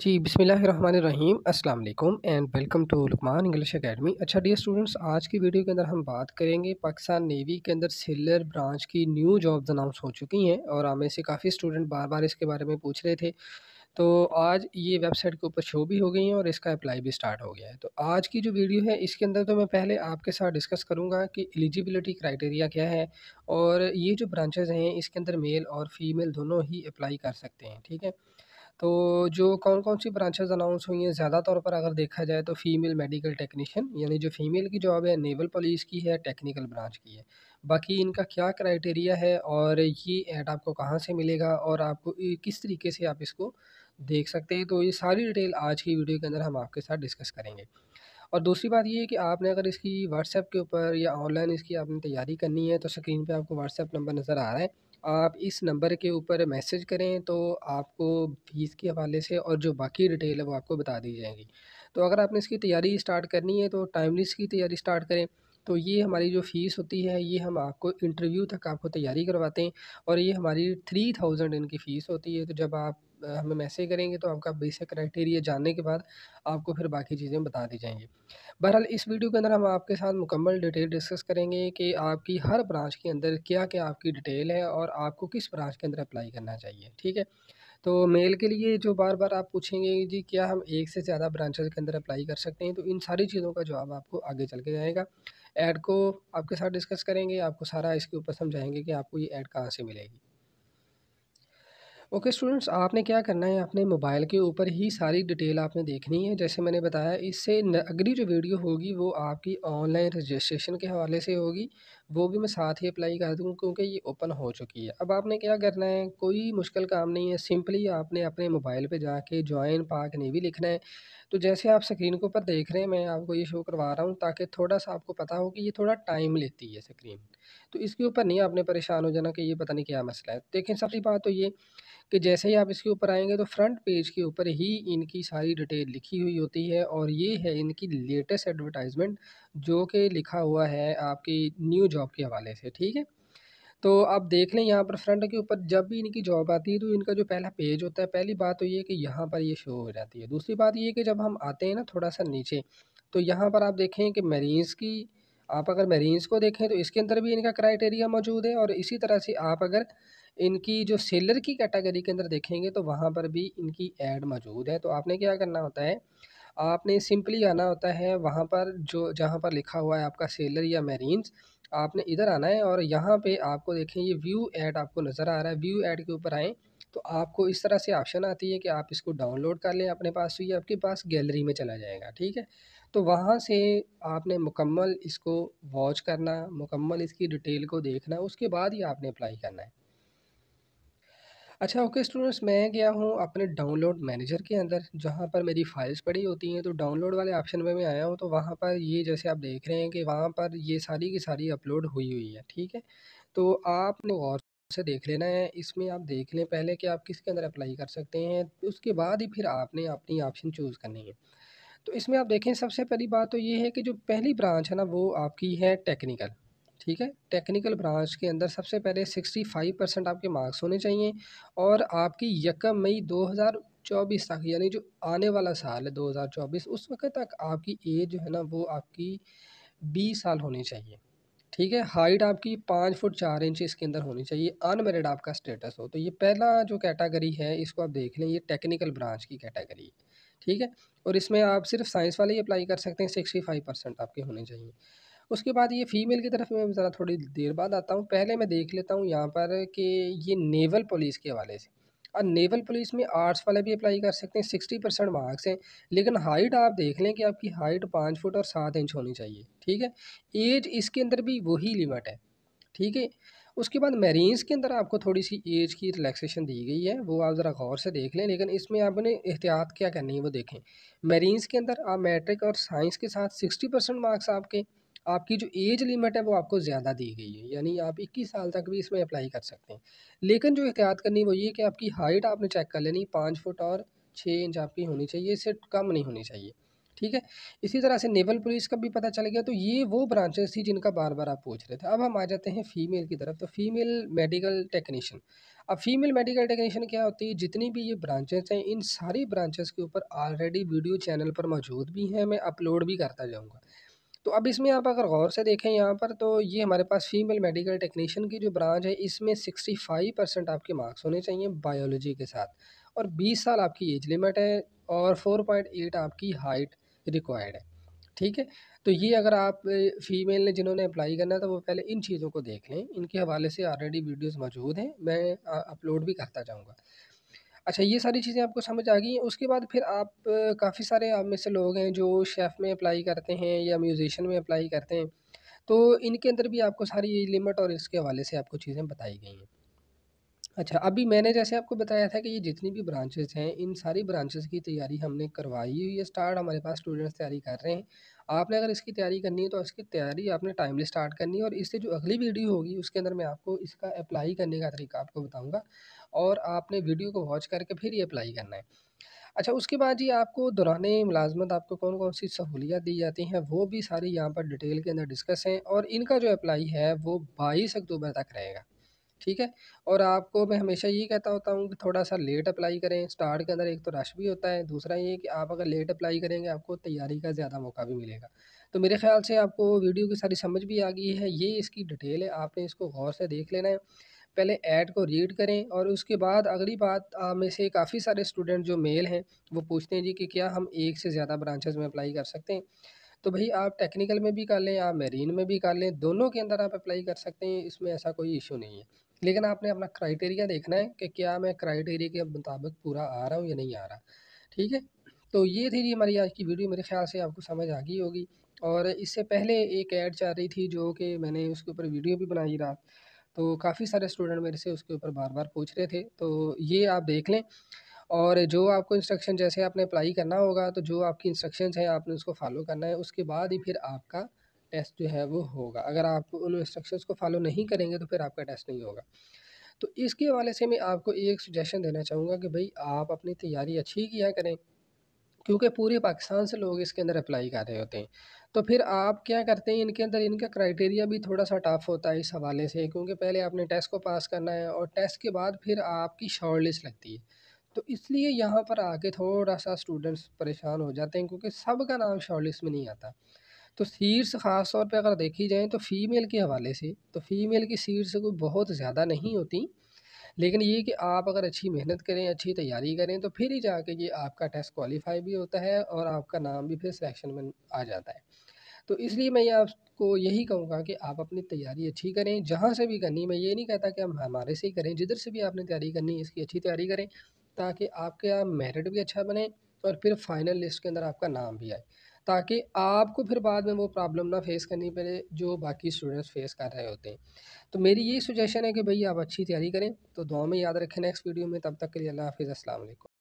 जी बिसमीम अल्लाम and welcome to Luqman English academy अच्छा डियर स्टूडेंट्स आज की वीडियो के अंदर हम बात करेंगे पाकिस्तान नेवी के अंदर सेलर ब्रांच की न्यू जॉब्स अनाउंस हो चुकी हैं और हमें से काफ़ी स्टूडेंट बार बार इसके बारे में पूछ रहे थे तो आज ये वेबसाइट के ऊपर शो भी हो गई हैं और इसका अप्लाई भी स्टार्ट हो गया है तो आज की जो वीडियो है इसके अंदर तो मैं पहले आपके साथ डिस्कस करूंगा कि एलिजिबिलिटी क्राइटेरिया क्या है और ये जो ब्रांचेज़ हैं इसके अंदर मेल और फीमेल दोनों ही अप्लाई कर सकते हैं ठीक है तो जो कौन कौन सी ब्रांचेज अनाउंस हुई हैं ज़्यादा तौर पर अगर देखा जाए तो फ़ीमेल मेडिकल टेक्नीशियन यानी जो फ़ीमेल की जॉब है नेवल पुलिस की है टेक्निकल ब्रांच की है बाकी इनका क्या क्राइटेरिया है और ये ऐड आपको कहाँ से मिलेगा और आपको किस तरीके से आप इसको देख सकते हैं तो ये सारी डिटेल आज की वीडियो के अंदर हम आपके साथ डिस्कस करेंगे और दूसरी बात ये है कि आपने अगर इसकी व्हाट्सएप के ऊपर या ऑनलाइन इसकी आपने तैयारी करनी है तो स्क्रीन पे आपको व्हाट्सएप नंबर नज़र आ रहा है आप इस नंबर के ऊपर मैसेज करें तो आपको फीस के हवाले से और जो बाकी डिटेल है वो आपको बता दी जाएगी तो अगर आपने इसकी तैयारी स्टार्ट करनी है तो टाइमली की तैयारी स्टार्ट करें तो ये हमारी जो फ़ीस होती है ये हम आपको इंटरव्यू तक आपको तैयारी करवाते हैं और ये हमारी थ्री थाउजेंड इनकी फ़ीस होती है तो जब आप हमें मैसेज करेंगे तो आपका बेसिक क्राइटेरिया जानने के बाद आपको फिर बाकी चीज़ें बता दी जाएंगी बहरहाल इस वीडियो के अंदर हम आपके साथ मुकम्मल डिटेल डिस्कस करेंगे कि आपकी हर ब्रांच के अंदर क्या क्या आपकी डिटेल है और आपको किस ब्रांच के अंदर अप्लाई करना चाहिए ठीक है तो मेल के लिए जो बार बार आप पूछेंगे जी क्या हम एक से ज़्यादा ब्रांचेज के अंदर अप्लाई कर सकते हैं तो इन सारी चीज़ों का जवाब आपको आगे चल के जाएगा ऐड को आपके साथ डिस्कस करेंगे आपको सारा इसके ऊपर समझाएंगे कि आपको ये ऐड कहाँ से मिलेगी ओके okay, स्टूडेंट्स आपने क्या करना है अपने मोबाइल के ऊपर ही सारी डिटेल आपने देखनी है जैसे मैंने बताया इससे अगली जो वीडियो होगी वो आपकी ऑनलाइन रजिस्ट्रेशन के हवाले से होगी वो भी मैं साथ ही अप्लाई कर दूँ क्योंकि ये ओपन हो चुकी है अब आपने क्या करना है कोई मुश्किल काम नहीं है सिंपली आपने अपने मोबाइल पर जाके ज्वाइन ने भी लिखना है तो जैसे आप स्क्रीन के ऊपर देख रहे हैं मैं आपको ये शो करवा रहा हूँ ताकि थोड़ा सा आपको पता हो कि ये थोड़ा टाइम लेती है स्क्रीन तो इसके ऊपर नहीं आपने परेशान हो जाना कि ये पता नहीं क्या मसला है देखें सबसे बात तो ये कि जैसे ही आप इसके ऊपर आएंगे तो फ्रंट पेज के ऊपर ही इनकी सारी डिटेल लिखी हुई होती है और ये है इनकी लेटेस्ट एडवर्टाइजमेंट जो कि लिखा हुआ है आपकी न्यू जॉब के हवाले से ठीक है तो आप देख लें यहाँ पर फ्रंट के ऊपर जब भी इनकी जॉब आती है तो इनका जो पहला पेज होता है पहली बात तो ये कि यहाँ पर ये शो हो जाती है दूसरी बात ये कि जब हम आते हैं ना थोड़ा सा नीचे तो यहाँ पर आप देखें कि मरीज़ की आप अगर मरीन्स को देखें तो इसके अंदर भी इनका क्राइटेरिया मौजूद है और इसी तरह से आप अगर इनकी जो सेलर की कैटेगरी के अंदर देखेंगे तो वहाँ पर भी इनकी एड मौजूद है तो आपने क्या करना होता है आपने सिंपली आना होता है वहाँ पर जो जहाँ पर लिखा हुआ है आपका सेलर या मरीन्स आपने इधर आना है और यहाँ पे आपको देखें ये व्यू ऐड आपको नज़र आ रहा है व्यू ऐड के ऊपर आएँ तो आपको इस तरह से ऑप्शन आती है कि आप इसको डाउनलोड कर लें अपने पास तो ये आपके पास गैलरी में चला जाएगा ठीक है तो वहाँ से आपने मुकम्मल इसको वॉच करना मुकम्मल इसकी डिटेल को देखना उसके बाद ही आपने अप्लाई करना है अच्छा ओके स्टूडेंट्स मैं गया हूँ अपने डाउनलोड मैनेजर के अंदर जहाँ पर मेरी फाइल्स पड़ी होती हैं तो डाउनलोड वाले ऑप्शन में मैं आया हूँ तो वहाँ पर ये जैसे आप देख रहे हैं कि वहाँ पर ये सारी की सारी अपलोड हुई हुई है ठीक है तो आपने गौर से देख लेना है इसमें आप देख लें पहले कि आप किसके अंदर अप्लाई कर सकते हैं उसके बाद ही फिर आपने अपनी ऑप्शन चूज़ करनी है तो इसमें आप देखें सबसे पहली बात तो ये है कि जो पहली ब्रांच है ना वो आपकी है टेक्निकल ठीक है टेक्निकल ब्रांच के अंदर सबसे पहले सिक्सटी फाइव परसेंट आपके मार्क्स होने चाहिए और आपकी यकम मई दो हज़ार चौबीस तक यानी जो आने वाला साल है दो हज़ार चौबीस उस वक्त तक आपकी एज जो है ना वो आपकी बीस साल होनी चाहिए ठीक है हाइट आपकी पाँच फुट चार इंच इसके अंदर होनी चाहिए अनमेरिड आपका स्टेटस हो तो ये पहला जो कैटेगरी है इसको आप देख लें ये टेक्निकल ब्रांच की कैटेगरी है ठीक है और इसमें आप सिर्फ साइंस वाले ही अप्लाई कर सकते हैं सिक्सटी फाइव परसेंट आपके होने चाहिए उसके बाद ये फीमेल की तरफ मैं ज़रा थोड़ी देर बाद आता हूँ पहले मैं देख लेता हूँ यहाँ पर कि ये नेवल पुलिस के हवाले से और नेवल पुलिस में आर्ट्स वाले भी अप्लाई कर सकते हैं सिक्सटी परसेंट मार्क्स हैं लेकिन हाइट आप देख लें कि आपकी हाइट पाँच फुट और सात इंच होनी चाहिए ठीक है एज इसके अंदर भी वही लिमिट है ठीक है उसके बाद मेरीन्स के अंदर आपको थोड़ी सी एज की रिलैक्सेशन दी गई है वो आप ज़रा गौर से देख लें लेकिन इसमें आपने एहतियात क्या करनी है वो देखें मेरीन्स के अंदर आप मैट्रिक और साइंस के साथ सिक्सटी परसेंट मार्क्स आपके आपकी जो एज लिमिट है वो आपको ज़्यादा दी गई है यानी आप 21 साल तक भी इसमें अप्लाई कर सकते हैं लेकिन जो एहतियात करनी है वो ये कि आपकी हाइट आपने चेक कर लेनी पाँच फुट और छः इंच आपकी होनी चाहिए इससे कम नहीं होनी चाहिए ठीक है इसी तरह से नेवल पुलिस का भी पता चल गया तो ये वो ब्रांचेस थी जिनका बार बार आप पूछ रहे थे अब हम आ जाते हैं फीमेल की तरफ तो फीमेल मेडिकल टेक्नीशियन अब फीमेल मेडिकल टेक्नीशियन क्या होती है जितनी भी ये ब्रांचेस हैं इन सारी ब्रांचेस के ऊपर ऑलरेडी वीडियो चैनल पर मौजूद भी हैं मैं अपलोड भी करता जाऊँगा तो अब इसमें आप अगर गौर से देखें यहाँ पर तो ये हमारे पास फीमेल मेडिकल टेक्नीशियन की जो ब्रांच है इसमें सिक्सटी फाइव परसेंट आपके मार्क्स होने चाहिए बायोलॉजी के साथ और बीस साल आपकी एज लिमिट है और फोर पॉइंट एट आपकी हाइट रिक्वायर्ड है ठीक है तो ये अगर आप फीमेल ने जिन्होंने अप्लाई करना था तो वो पहले इन चीज़ों को देख लें इनके हवाले से ऑलरेडी वीडियोस मौजूद हैं मैं अपलोड भी करता जाऊँगा अच्छा ये सारी चीज़ें आपको समझ आ गई उसके बाद फिर आप काफ़ी सारे आप में से लोग हैं जो शेफ़ में अप्लाई करते हैं या म्यूज़िशन में अप्लाई करते हैं तो इनके अंदर भी आपको सारी लिमिट और इसके हवाले से आपको चीज़ें बताई गई हैं अच्छा, अभी मैंने जैसे आपको बताया था कि ये जितनी भी ब्रांचेज़ हैं, इन सारी ब्रांचेज़ की तैयारी हमने करवाई हुई है स्टार्ट, हमारे पास स्टूडेंट्स तैयारी कर रहे हैं। आपने अगर इसकी तैयारी करनी है, तो इसकी तैयारी आपने टाइमली स्टार्ट करनी है और इससे जो अगली वीडियो होगी, उसके अंदर मैं आपको इसका अप्लाई करने का तरीका आपको बताऊँगा और आपने वीडियो को वॉच करके फिर ये अप्लाई करना है। अच्छा, उसके बाद जी आपको दौरान मुलाज़मत आपको कौन-कौन सी सहूलियत दी जाती हैं, वो भी सारी यहाँ पर डिटेल के अंदर डिस्कस हैं और इनका जो अप्लाई है, वो 22 अक्टूबर तक रहेगा। ठीक है और आपको मैं हमेशा ये कहता होता हूँ कि थोड़ा सा लेट अप्लाई करें स्टार्ट के अंदर एक तो रश भी होता है दूसरा ये कि आप अगर लेट अप्लाई करेंगे आपको तैयारी का ज़्यादा मौका भी मिलेगा तो मेरे ख्याल से आपको वीडियो की सारी समझ भी आ गई है ये इसकी डिटेल है आपने इसको गौर से देख लेना है पहले ऐड को रीड करें और उसके बाद अगली बात आप में से काफ़ी सारे स्टूडेंट जो मेल हैं वो पूछते हैं जी कि क्या हम एक से ज़्यादा ब्रांचेज़ में अप्लाई कर सकते हैं तो भाई आप टेक्निकल में भी कर लें आप मेरीन में भी कर लें दोनों के अंदर आप अप्लाई कर सकते हैं इसमें ऐसा कोई इशू नहीं है लेकिन आपने अपना क्राइटेरिया देखना है कि क्या मैं क्राइटेरिया के मुताबिक पूरा आ रहा हूँ या नहीं आ रहा ठीक है तो ये थी जी हमारी आज की वीडियो मेरे ख्याल से आपको समझ आ गई होगी और इससे पहले एक ऐड चल रही थी जो कि मैंने उसके ऊपर वीडियो भी बनाई रात तो काफ़ी सारे स्टूडेंट मेरे से उसके ऊपर बार बार पूछ रहे थे तो ये आप देख लें और जो आपको इंस्ट्रक्शन जैसे आपने अप्लाई करना होगा तो जो आपकी इंस्ट्रक्शंस हैं आपने उसको फॉलो करना है उसके बाद ही फिर आपका टेस्ट जो है वो होगा अगर आप उन इंस्ट्रक्शंस को फॉलो नहीं करेंगे तो फिर आपका टेस्ट नहीं होगा तो इसके हवाले से मैं आपको एक सजेशन देना चाहूँगा कि भाई आप अपनी तैयारी अच्छी किया करें क्योंकि पूरे पाकिस्तान से लोग इसके अंदर अप्लाई कर रहे होते हैं तो फिर आप क्या करते हैं इनके अंदर इनका क्राइटेरिया भी थोड़ा सा टफ होता है इस हवाले से क्योंकि पहले आपने टेस्ट को पास करना है और टेस्ट के बाद फिर आपकी शॉर्ट लिस्ट लगती है तो इसलिए यहाँ पर आके थोड़ा सा स्टूडेंट्स परेशान हो जाते हैं क्योंकि सब का नाम शॉर्ट लिस्ट में नहीं आता तो सीट्स ख़ास तौर पे अगर देखी जाए तो फ़ीमेल के हवाले से तो फ़ीमेल की सीट्स कोई बहुत ज़्यादा नहीं होती लेकिन ये कि आप अगर अच्छी मेहनत करें अच्छी तैयारी करें तो फिर ही जाके ये आपका टेस्ट क्वालिफाई भी होता है और आपका नाम भी फिर सिलेक्शन में आ जाता है तो इसलिए मैं आपको यही कहूँगा कि आप अपनी तैयारी अच्छी करें जहाँ से भी करनी मैं ये नहीं कहता कि हम हमारे से ही करें जिधर से भी आपने तैयारी करनी है इसकी अच्छी तैयारी करें ताकि आपके यहाँ मेरिट भी अच्छा बने और फिर फाइनल लिस्ट के अंदर आपका नाम भी आए ताकि आपको फिर बाद में वो प्रॉब्लम ना फेस करनी पड़े जो बाकी स्टूडेंट्स फेस कर रहे होते हैं तो मेरी यही सुजेशन है कि भाई आप अच्छी तैयारी करें तो दुआ में याद रखें नेक्स्ट वीडियो में तब तक के लिए अल्लाह हाफिज़ अस्सलाम वालेकुम